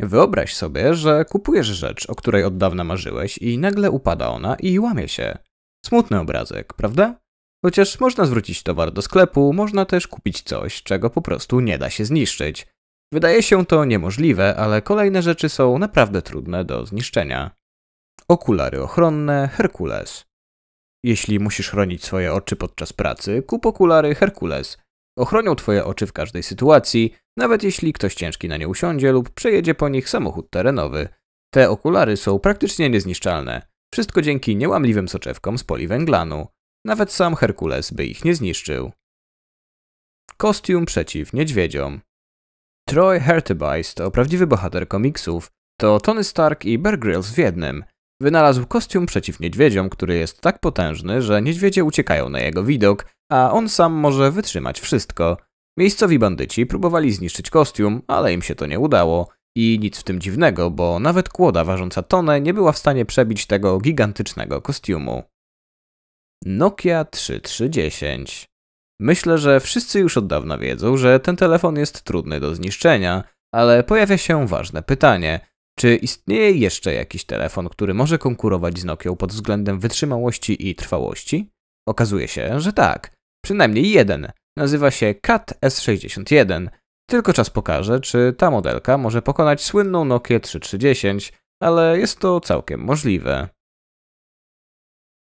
Wyobraź sobie, że kupujesz rzecz, o której od dawna marzyłeś i nagle upada ona i łamie się. Smutny obrazek, prawda? Chociaż można zwrócić towar do sklepu, można też kupić coś, czego po prostu nie da się zniszczyć. Wydaje się to niemożliwe, ale kolejne rzeczy są naprawdę trudne do zniszczenia. Okulary ochronne Herkules. Jeśli musisz chronić swoje oczy podczas pracy, kup okulary Herkules. Ochronią twoje oczy w każdej sytuacji, nawet jeśli ktoś ciężki na nie usiądzie lub przejedzie po nich samochód terenowy. Te okulary są praktycznie niezniszczalne. Wszystko dzięki niełamliwym soczewkom z poliwęglanu. Nawet sam Herkules by ich nie zniszczył. Kostium przeciw niedźwiedziom. Troy Hertebeist to prawdziwy bohater komiksów. To Tony Stark i Bear Grylls w jednym. Wynalazł kostium przeciw niedźwiedziom, który jest tak potężny, że niedźwiedzie uciekają na jego widok, a on sam może wytrzymać wszystko. Miejscowi bandyci próbowali zniszczyć kostium, ale im się to nie udało. I nic w tym dziwnego, bo nawet kłoda ważąca tonę nie była w stanie przebić tego gigantycznego kostiumu. Nokia 3310 Myślę, że wszyscy już od dawna wiedzą, że ten telefon jest trudny do zniszczenia, ale pojawia się ważne pytanie. Czy istnieje jeszcze jakiś telefon, który może konkurować z Nokią pod względem wytrzymałości i trwałości? Okazuje się, że tak. Przynajmniej jeden nazywa się CAT S61. Tylko czas pokaże, czy ta modelka może pokonać słynną Nokia 3310, ale jest to całkiem możliwe.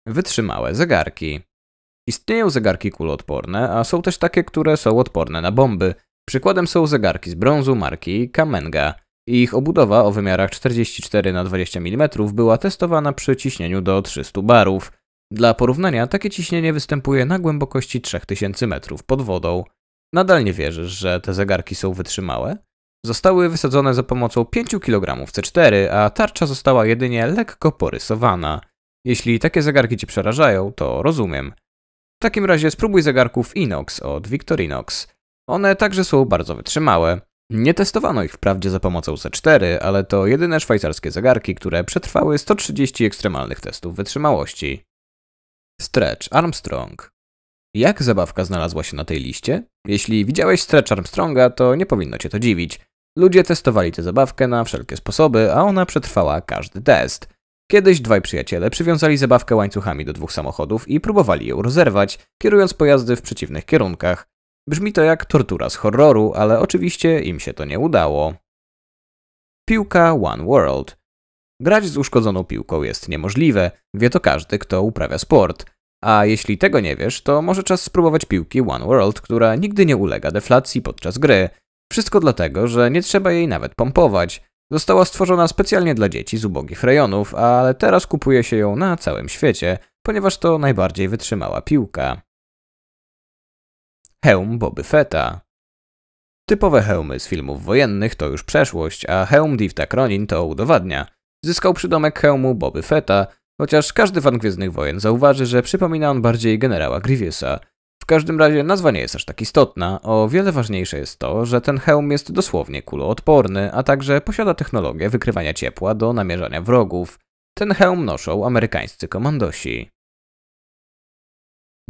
Wytrzymałe zegarki. Istnieją zegarki kuloodporne, a są też takie, które są odporne na bomby. Przykładem są zegarki z brązu marki Kamenga. Ich obudowa o wymiarach 44 na 20 mm była testowana przy ciśnieniu do 300 barów. Dla porównania, takie ciśnienie występuje na głębokości 3000 metrów pod wodą. Nadal nie wierzysz, że te zegarki są wytrzymałe? Zostały wysadzone za pomocą 5 kg C4, a tarcza została jedynie lekko porysowana. Jeśli takie zegarki cię przerażają, to rozumiem. W takim razie spróbuj zegarków Inox od Victorinox. One także są bardzo wytrzymałe. Nie testowano ich wprawdzie za pomocą C4, ale to jedyne szwajcarskie zegarki, które przetrwały 130 ekstremalnych testów wytrzymałości. Stretch Armstrong. Jak zabawka znalazła się na tej liście? Jeśli widziałeś Stretch Armstronga, to nie powinno cię to dziwić. Ludzie testowali tę zabawkę na wszelkie sposoby, a ona przetrwała każdy test. Kiedyś dwaj przyjaciele przywiązali zabawkę łańcuchami do dwóch samochodów i próbowali ją rozerwać, kierując pojazdy w przeciwnych kierunkach. Brzmi to jak tortura z horroru, ale oczywiście im się to nie udało. Piłka One World. Grać z uszkodzoną piłką jest niemożliwe, wie to każdy, kto uprawia sport. A jeśli tego nie wiesz, to może czas spróbować piłki One World, która nigdy nie ulega deflacji podczas gry. Wszystko dlatego, że nie trzeba jej nawet pompować. Została stworzona specjalnie dla dzieci z ubogich rejonów, ale teraz kupuje się ją na całym świecie, ponieważ to najbardziej wytrzymała piłka. Hełm Boby Feta Typowe hełmy z filmów wojennych to już przeszłość, a hełm Divta Kronin to udowadnia – zyskał przydomek hełmu Boby Feta, chociaż każdy fan Gwiezdnych Wojen zauważy, że przypomina on bardziej generała Grievousa. W każdym razie nazwa nie jest aż tak istotna, o wiele ważniejsze jest to, że ten hełm jest dosłownie kuloodporny, a także posiada technologię wykrywania ciepła do namierzania wrogów. Ten hełm noszą amerykańscy komandosi.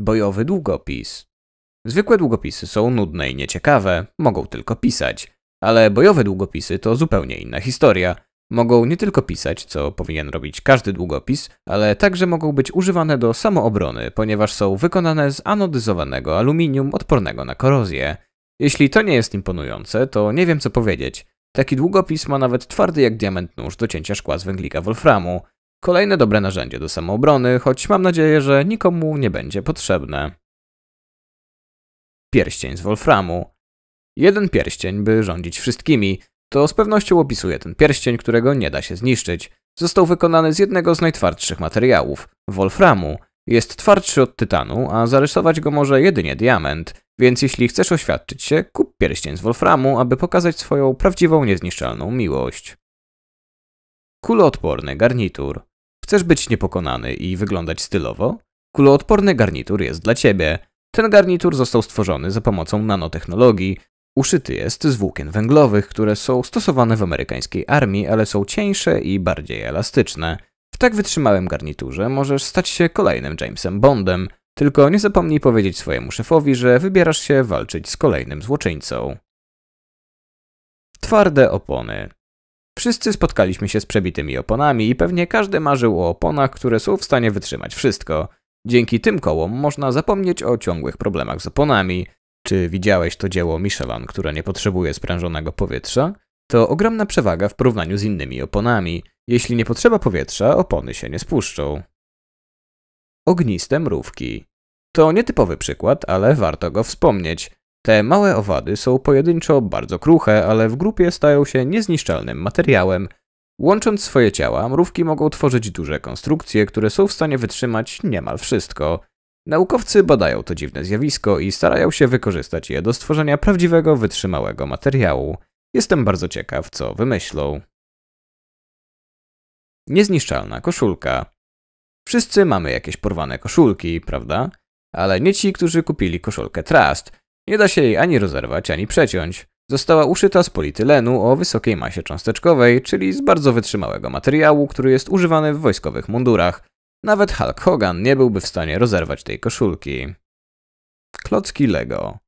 Bojowy długopis Zwykłe długopisy są nudne i nieciekawe, mogą tylko pisać, ale bojowe długopisy to zupełnie inna historia – Mogą nie tylko pisać, co powinien robić każdy długopis, ale także mogą być używane do samoobrony, ponieważ są wykonane z anodyzowanego aluminium odpornego na korozję. Jeśli to nie jest imponujące, to nie wiem co powiedzieć. Taki długopis ma nawet twardy jak diament nóż do cięcia szkła z węglika wolframu. Kolejne dobre narzędzie do samoobrony, choć mam nadzieję, że nikomu nie będzie potrzebne. Pierścień z wolframu. Jeden pierścień, by rządzić wszystkimi to z pewnością opisuje ten pierścień, którego nie da się zniszczyć. Został wykonany z jednego z najtwardszych materiałów wolframu. Jest twardszy od tytanu, a zarysować go może jedynie diament. Więc jeśli chcesz oświadczyć się, kup pierścień z wolframu, aby pokazać swoją prawdziwą, niezniszczalną miłość. Kuloodporny garnitur. Chcesz być niepokonany i wyglądać stylowo? Kuloodporny garnitur jest dla ciebie. Ten garnitur został stworzony za pomocą nanotechnologii, Uszyty jest z włókien węglowych, które są stosowane w amerykańskiej armii, ale są cieńsze i bardziej elastyczne. W tak wytrzymałym garniturze możesz stać się kolejnym Jamesem Bondem, tylko nie zapomnij powiedzieć swojemu szefowi, że wybierasz się walczyć z kolejnym złoczyńcą. Twarde opony. Wszyscy spotkaliśmy się z przebitymi oponami i pewnie każdy marzył o oponach, które są w stanie wytrzymać wszystko. Dzięki tym kołom można zapomnieć o ciągłych problemach z oponami czy widziałeś to dzieło Michelin, które nie potrzebuje sprężonego powietrza, to ogromna przewaga w porównaniu z innymi oponami. Jeśli nie potrzeba powietrza, opony się nie spuszczą. Ogniste mrówki. To nietypowy przykład, ale warto go wspomnieć. Te małe owady są pojedynczo bardzo kruche, ale w grupie stają się niezniszczalnym materiałem. Łącząc swoje ciała, mrówki mogą tworzyć duże konstrukcje, które są w stanie wytrzymać niemal wszystko. Naukowcy badają to dziwne zjawisko i starają się wykorzystać je do stworzenia prawdziwego, wytrzymałego materiału. Jestem bardzo ciekaw, co wymyślą. Niezniszczalna koszulka. Wszyscy mamy jakieś porwane koszulki, prawda? Ale nie ci, którzy kupili koszulkę Trust. Nie da się jej ani rozerwać, ani przeciąć. Została uszyta z politylenu o wysokiej masie cząsteczkowej, czyli z bardzo wytrzymałego materiału, który jest używany w wojskowych mundurach. Nawet Hulk Hogan nie byłby w stanie rozerwać tej koszulki. Klocki Lego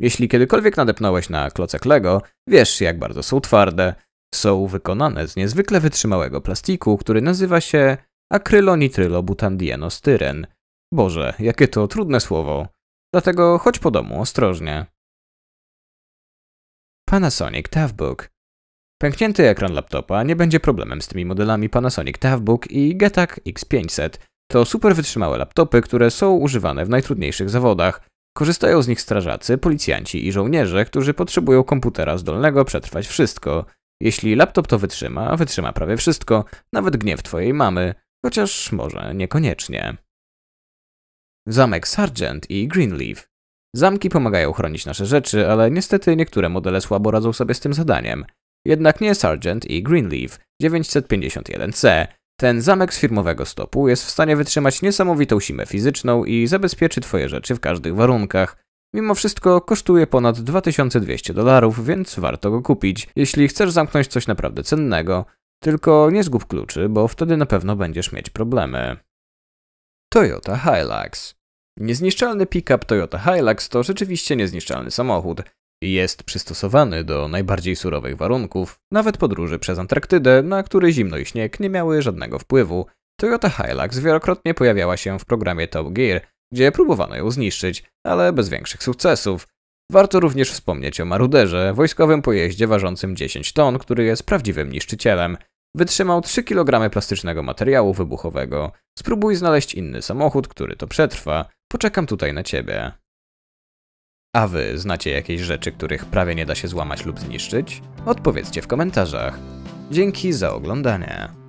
Jeśli kiedykolwiek nadepnąłeś na klocek Lego, wiesz jak bardzo są twarde. Są wykonane z niezwykle wytrzymałego plastiku, który nazywa się akrylonitrylobutandienostyren. Boże, jakie to trudne słowo. Dlatego chodź po domu ostrożnie. Panasonic Toughbook Pęknięty ekran laptopa nie będzie problemem z tymi modelami Panasonic TavBook i Getac X500. To super wytrzymałe laptopy, które są używane w najtrudniejszych zawodach. Korzystają z nich strażacy, policjanci i żołnierze, którzy potrzebują komputera zdolnego przetrwać wszystko. Jeśli laptop to wytrzyma, wytrzyma prawie wszystko, nawet gniew twojej mamy, chociaż może niekoniecznie. Zamek Sargent i Greenleaf. Zamki pomagają chronić nasze rzeczy, ale niestety niektóre modele słabo radzą sobie z tym zadaniem jednak nie Sargent i Greenleaf 951C. Ten zamek z firmowego stopu jest w stanie wytrzymać niesamowitą siłę fizyczną i zabezpieczy Twoje rzeczy w każdych warunkach. Mimo wszystko kosztuje ponad 2200 dolarów, więc warto go kupić, jeśli chcesz zamknąć coś naprawdę cennego. Tylko nie zgub kluczy, bo wtedy na pewno będziesz mieć problemy. Toyota Hilux Niezniszczalny pick-up Toyota Hilux to rzeczywiście niezniszczalny samochód. Jest przystosowany do najbardziej surowych warunków, nawet podróży przez Antarktydę, na które zimno i śnieg nie miały żadnego wpływu. Toyota Hilux wielokrotnie pojawiała się w programie Top Gear, gdzie próbowano ją zniszczyć, ale bez większych sukcesów. Warto również wspomnieć o Maruderze, wojskowym pojeździe ważącym 10 ton, który jest prawdziwym niszczycielem. Wytrzymał 3 kg plastycznego materiału wybuchowego. Spróbuj znaleźć inny samochód, który to przetrwa. Poczekam tutaj na ciebie. A wy znacie jakieś rzeczy, których prawie nie da się złamać lub zniszczyć? Odpowiedzcie w komentarzach. Dzięki za oglądanie.